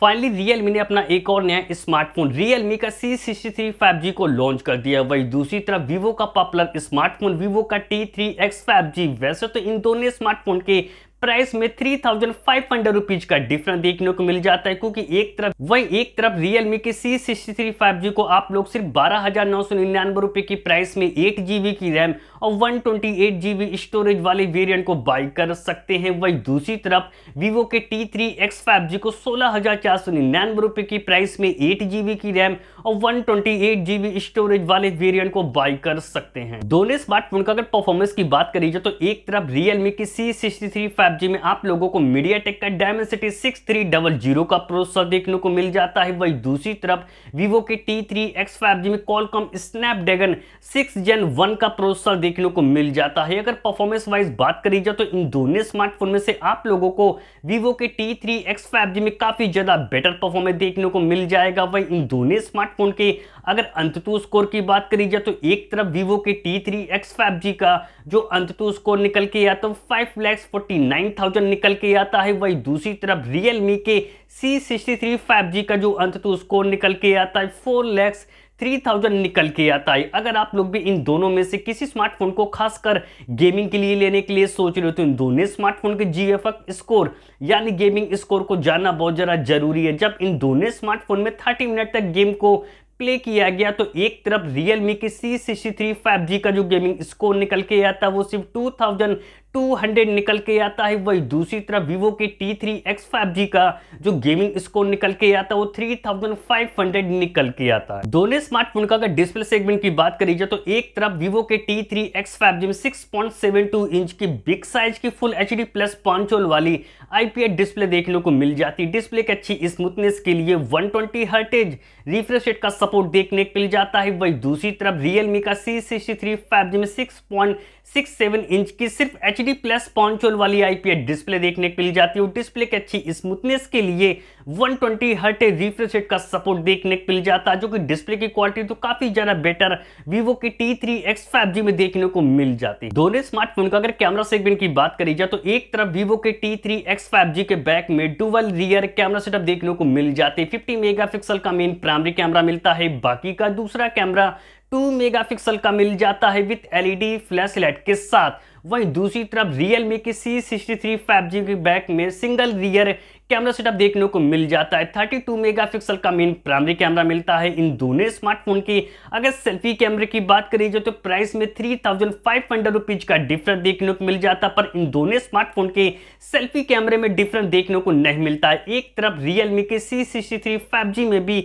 finally Realme ने अपना एक और नया स्मार्टफोन रियलमी का C sixty three five G को लॉन्च कर दिया वही दूसरी तरफ वीवो का पॉपुलर स्मार्टफोन वीवो का T three X five G वैसे तो इन दोनों स्मार्टफोन के प्राइस में three thousand five hundred rupees का डिफरेंस देखने को मिल जाता है क्योंकि एक तरफ वही एक तरफ रियलमी के C sixty three five G को आप लोग सिर्फ बारह हजार नौ सौ निन्यानवे रुपए की प्राइस में एट जीबी की रैम और one twenty eight GB storage वाले वेरिएंट को बाई कर सकते हैं वही दूसरी तरफ वीवो के T three X five G को सोलह हजार चार सौ निन्यानवे रुपए की प्राइस में एट जीबी की रैम और one twenty eight GB storage वाले वेरियंट को बाई कर सकते हैं दोनों स्मार्टफोन का अगर परफॉर्मेंस की बात करी जाए तो एक तरफ रियलमी की C sixty three five G में आप लोगों को मीडिया टेक का Dimensity six three double zero का प्रोसेसर देखने को मिल जाता है वही दूसरी तरफ वीवो के T three X five G में Qualcomm Snapdragon six Gen one का प्रोसेसर देखने को मिल जाता है अगर परफॉर्मेंस वाइज बात करी जाए तो इन दोनों स्मार्टफोन में से आप लोगों को वीवो के T three X five G में काफी ज्यादा बेटर परफॉर्मेंस देखने को मिल जाएगा वही इन दोनों स्मार्टफोन के अगर अंततु स्कोर की बात करी जाए तो एक तरफ वीवो के T three X five G का जो अंततु स्कोर निकल के या तो फाइव लैक्स फोर्टी नाइन 9000 निकल के आता है वही दूसरी तरफ रियल मी के C sixty three five G का जो अंत तो स्कोर निकल के आता है फोर लैक्स 3000 निकल के आता है अगर आप लोग भी इन दोनों में से किसी स्मार्टफोन को खासकर गेमिंग के लिए लेने के लिए सोच रहे हो तो इन दोनों स्मार्टफोन के जी एफ स्कोर यानी गेमिंग स्कोर को जानना बहुत ज़्यादा जरूरी है जब इन दोनों स्मार्टफोन में 30 मिनट तक गेम को प्ले किया गया तो एक तरफ रियल मी की C sixty three five G का जो गेमिंग स्कोर निकल के आता है वो सिर्फ टू थाउजेंड 200 निकल के आता है वही दूसरी तरफ Vivo के टी थ्री एक्स का जो गेमिंग स्कोर निकल के आता है वो 3500 निकल के आता है दोनों स्मार्टफोन का अगर डिस्प्ले सेगमेंट की बात करी जाए तो एक तरफ Vivo के टी थ्री एक्स में 6.72 इंच की बिग साइज की full H D plus punch hole वाली आईपीएस डिस्प्ले देखने को मिल जाती है डिस्प्ले की अच्छी स्मूथनेस के लिए वन ट्वेंटी हर्टेज रिफ्रेशेट का सपोर्ट देखने को मिल जाता है वही दूसरी तरफ रियलमी का सी सिक्सटी में six point six seven inch की सिर्फ एच एलसीडी प्लस पॉन्चोल वाली आईपीएस डिस्प्ले देखने को मिल जाती है डिस्प्ले की अच्छी स्मूथनेस के लिए 120 ट्वेंटी हर्ट रिफ्रेश रेट का सपोर्ट देखने को मिल जाता है जो कि डिस्प्ले की क्वालिटी तो काफी ज्यादा बेटर वीवो के टी थ्री एक्स में देखने को मिल जाती है दोनों स्मार्टफोन का अगर कैमरा सेगमेंट की बात करी जाए तो एक तरफ वीवो के टी थ्री एक्स के बैक में डुबल रियर कैमरा सेटअप देखने को मिल जाती है फिफ्टी मेगा का मेन प्राइमरी कैमरा मिलता है बाकी का दूसरा कैमरा 2 मेगापिक्सल का मिल जाता है विथ एलईडी फ्लैश लाइट के साथ वहीं दूसरी तरफ रियलमी की C sixty three five G के बैक में सिंगल रियर कैमरा सेटअप देखने को मिल जाता है 32 मेगापिक्सल का मेन प्राइमरी कैमरा मिलता है इन दोनों स्मार्टफोन की अगर सेल्फी कैमरे की बात करी जाए तो प्राइस में three thousand five hundred rupees का डिफरेंस देखने को मिल जाता पर इन दोनों स्मार्टफोन के सेल्फी कैमरे में डिफरेंस देखने को नहीं मिलता है एक तरफ रियलमी के C sixty three five G में भी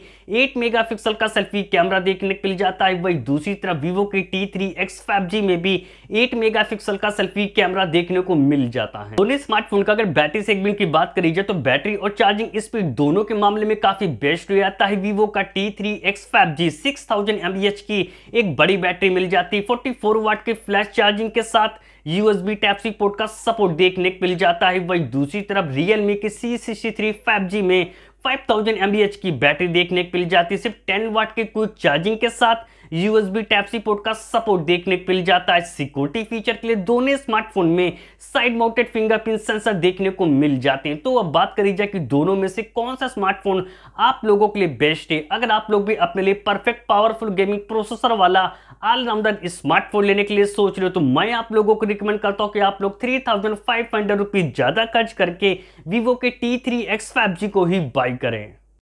एट मेगा का सेल्फी कैमरा देखने को मिल जाता है वही दूसरी तरफ वीवो के T three X five G में भी एट मेगा का सेल्फी कैमरा देखने को मिल जाता है दोनों स्मार्टफोन का अगर बैटरी सेगमेंट की बात करी जाए तो बैटरी और चार्जिंग स्पीड दोनों के मामले में काफी बेस्ट हो जाता है वीवो का T three X five G six thousand की एक बड़ी बैटरी मिल जाती है फोर्टी फोर वाट के फ्लैश चार्जिंग के साथ USB टाइप सी पोर्ट का सपोर्ट देखने को मिल जाता है वही दूसरी तरफ Realme के C sixty three five G में 5000 mAh की बैटरी देखने को मिल जाती है सिर्फ 10 वाट के क्विक चार्जिंग के साथ यूएसबी टाइप सी पोर्ट का सपोर्ट देखने को मिल जाता है सिक्योरिटी फीचर के लिए दोनों स्मार्टफोन में साइड माउंटेड फिंगरप्रिंट सेंसर देखने को मिल जाते हैं तो अब बात करी जाए कि दोनों में से कौन सा स्मार्टफोन आप लोगों के लिए बेस्ट है अगर आप लोग भी अपने लिए परफेक्ट पावरफुल गेमिंग प्रोसेसर वाला आलरामदार स्मार्टफोन लेने के लिए सोच रहे हो तो मैं आप लोगों को रिकमेंड करता हूँ कि आप लोग three thousand five hundred rupees ज़्यादा खर्च करके वीवो के T three X five G को ही बाई करें